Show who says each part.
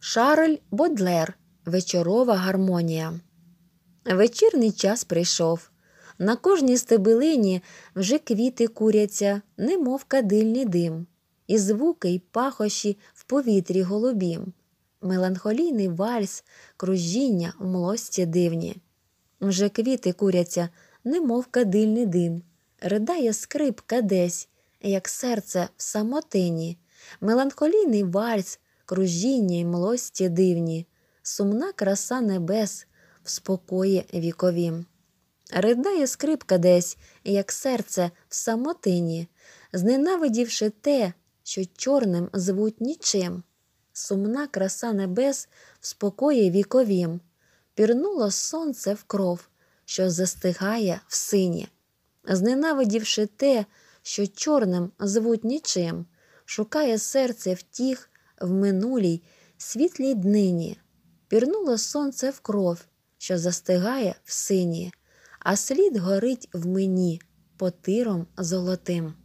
Speaker 1: Шарль Бодлер Вечорова гармонія. Вечірний час прийшов. На кожній стебелині вже квіти куряться, немов кадильний дим, і звуки й пахощі в повітрі голубім. Меланхолійний вальс, кружіння в млості дивні. Вже квіти куряться, немов кадильний дим. Ридає скрипка десь, як серце в самотині, меланхолійний вальс кружіння й млості дивні, сумна краса небес в спокої віковім. Ридає скрипка десь, як серце в самотині, зненавидівши те, що чорним звуть нічим. Сумна краса небес в спокої віковім, пірнуло сонце в кров, що застигає в сині. Зненавидівши те, що чорним звуть нічим, шукає серце втіх в минулій світлій днині, пірнуло сонце в кров, що застигає в сині, а слід горить в мені потиром золотим.